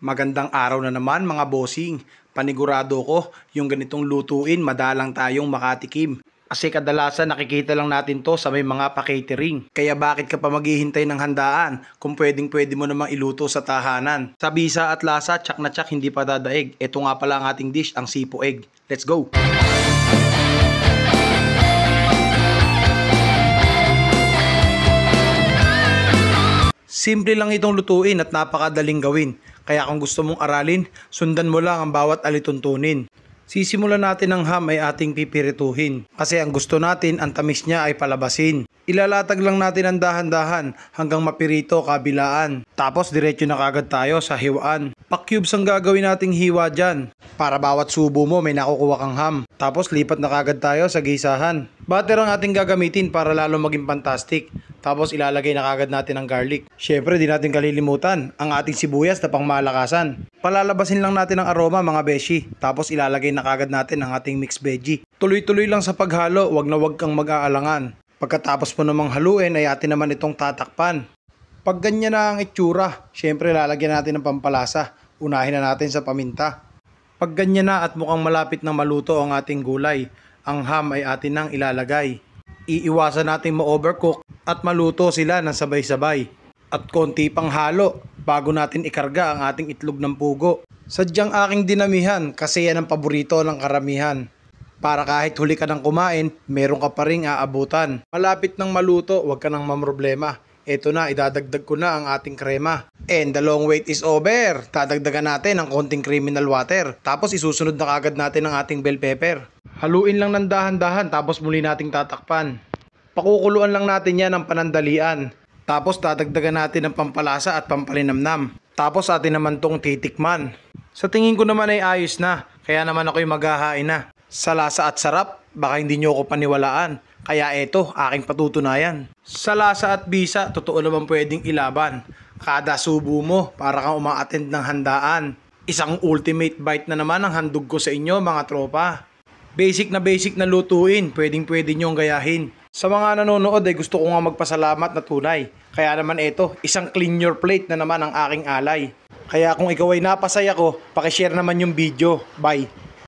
Magandang araw na naman mga bossing. Panigurado ko yung ganitong lutuin madalang tayong makatikim. Kasi kadalasan nakikita lang natin to sa may mga pa-catering. Kaya bakit ka pa maghihintay ng handaan kung pwedeng pwede mo namang iluto sa tahanan? Sa bisa at lasa, tsak na tsak hindi pa dadaig. Ito nga pala ang ating dish, ang sipo egg. Let's go! Simple lang itong lutuin at napakadaling gawin. Kaya kung gusto mong aralin, sundan mo lang ang bawat alituntunin. Sisimulan natin ang ham ay ating pipirituhin kasi ang gusto natin ang tamis niya ay palabasin. Ilalatag lang natin ang dahan-dahan hanggang mapirito kabilaan. Tapos diretso na kagad tayo sa hiwaan. Pakyubes ang gagawin nating hiwa dyan. Para bawat subo mo may nakukuha kang ham. Tapos lipat na kagad tayo sa gisahan. Butter ang ating gagamitin para lalo maging fantastic. Tapos ilalagay na kagad natin ang garlic. Syempre di natin kalilimutan ang ating sibuyas na pang malakasan. Palalabasin lang natin ang aroma mga beshi. Tapos ilalagay na kagad natin ang ating mixed veggie. Tuloy-tuloy lang sa paghalo, wag na wag kang mag-aalangan. Pagkatapos mo namang haluin ay atin naman itong tatakpan. Pag ganyan na ang itsura, syempre lalagyan natin ng pampalasa. Unahin na natin sa paminta. Pag ganyan na at mukhang malapit na maluto ang ating gulay, ang ham ay atin nang ilalagay. Iiwasan natin ma-overcook at maluto sila ng sabay-sabay. At konti pang halo bago natin ikarga ang ating itlog ng pugo. Sadyang aking dinamihan kasi yan ang paborito ng karamihan. Para kahit huli ka ng kumain, meron ka pa rin aabutan. Malapit ng maluto, huwag ka nang mamroblema. Ito na, idadagdag ko na ang ating krema. And the long wait is over. Dadagdagan natin ng konting criminal water. Tapos isusunod na kagad natin ang ating bell pepper. Haluin lang ng dahan-dahan tapos muli nating tatakpan. Pakukuluan lang natin yan ng panandalian. Tapos dadagdagan natin ng pampalasa at pampalinamnam. Tapos atin naman tong titikman. Sa tingin ko naman ay ayos na. Kaya naman ako'y maghahain na. Sa lasa at sarap, baka hindi nyo ako paniwalaan. Kaya eto, aking patutunayan. Sa lasa at bisa, totoo naman pwedeng ilaban kada subo mo para kang umaattend ng handaan. Isang ultimate bite na naman ang handog ko sa inyo mga tropa. Basic na basic na lutuin, pwedeng pwede nyong gayahin. Sa mga nanonood ay eh, gusto ko nga magpasalamat na tunay. Kaya naman ito, isang clean your plate na naman ang aking alay. Kaya kung ikaw ay napasaya ko, pakishare naman yung video. Bye!